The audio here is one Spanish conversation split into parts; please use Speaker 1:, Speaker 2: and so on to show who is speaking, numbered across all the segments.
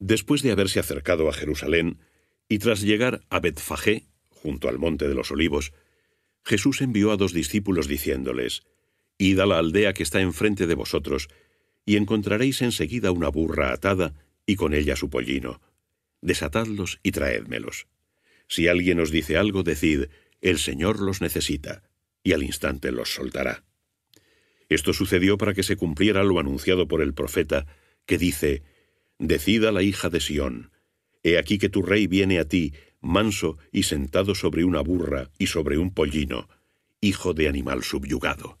Speaker 1: Después
Speaker 2: de haberse acercado a Jerusalén y tras llegar a Betfagé, junto al monte de los olivos, Jesús envió a dos discípulos diciéndoles, Id a la aldea que está enfrente de vosotros, y encontraréis enseguida una burra atada y con ella su pollino. Desatadlos y traédmelos. Si alguien os dice algo, decid, el Señor los necesita, y al instante los soltará. Esto sucedió para que se cumpliera lo anunciado por el profeta, que dice, Decida la hija de Sión, he aquí que tu rey viene a ti, manso y sentado sobre una burra y sobre un pollino, hijo de animal subyugado.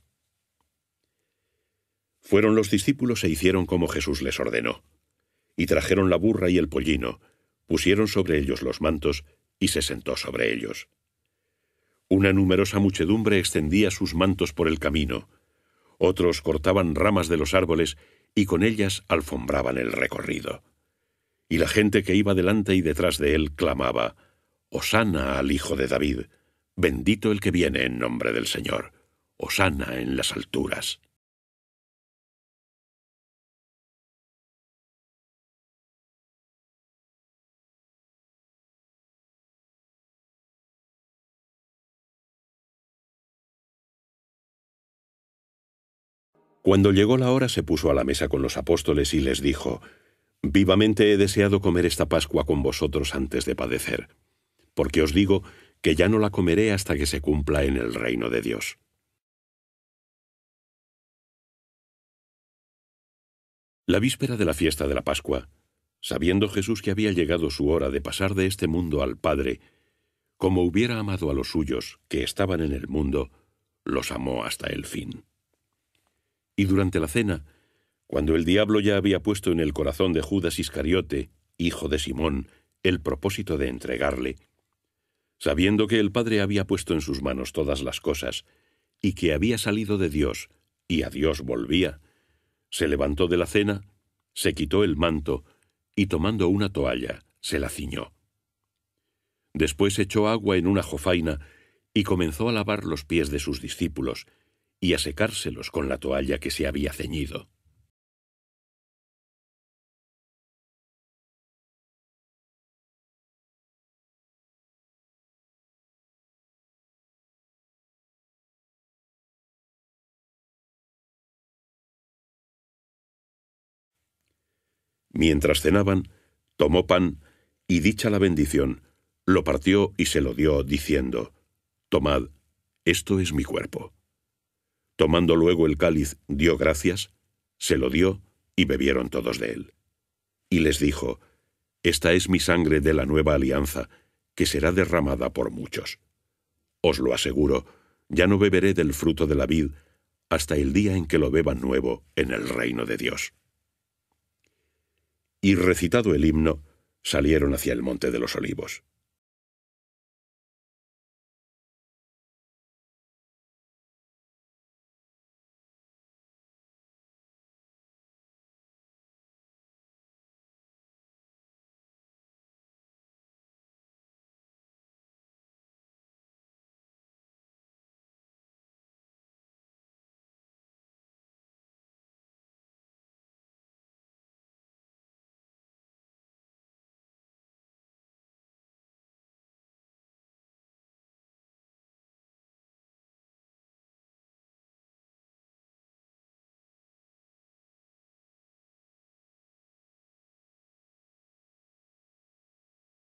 Speaker 2: Fueron los discípulos e hicieron como Jesús les ordenó. Y trajeron la burra y el pollino, pusieron sobre ellos los mantos y se sentó sobre ellos. Una numerosa muchedumbre extendía sus mantos por el camino, otros cortaban ramas de los árboles y con ellas alfombraban el recorrido. Y la gente que iba delante y detrás de él clamaba, Osana al Hijo de David, bendito el que viene en nombre del Señor, Osana en las alturas. Cuando llegó la hora se puso a la mesa con los apóstoles y les dijo, Vivamente he deseado comer esta Pascua con vosotros antes de padecer, porque os digo que ya no la comeré hasta que se cumpla en el reino de Dios. La víspera de la fiesta de la Pascua, sabiendo Jesús que había llegado su hora de pasar de este mundo al Padre, como hubiera amado a los suyos que estaban en el mundo, los amó hasta el fin y durante la cena, cuando el diablo ya había puesto en el corazón de Judas Iscariote, hijo de Simón, el propósito de entregarle, sabiendo que el Padre había puesto en sus manos todas las cosas, y que había salido de Dios, y a Dios volvía, se levantó de la cena, se quitó el manto, y tomando una toalla, se la ciñó. Después echó agua en una jofaina y comenzó a lavar los pies de sus discípulos y a secárselos con la toalla que se
Speaker 1: había ceñido.
Speaker 2: Mientras cenaban, tomó pan y dicha la bendición, lo partió y se lo dio, diciendo, Tomad, esto es mi cuerpo. Tomando luego el cáliz, dio gracias, se lo dio y bebieron todos de él. Y les dijo, Esta es mi sangre de la nueva alianza, que será derramada por muchos. Os lo aseguro, ya no beberé del fruto de la vid hasta el día en que lo beba nuevo en el reino de Dios. Y recitado el himno, salieron hacia el monte de los olivos.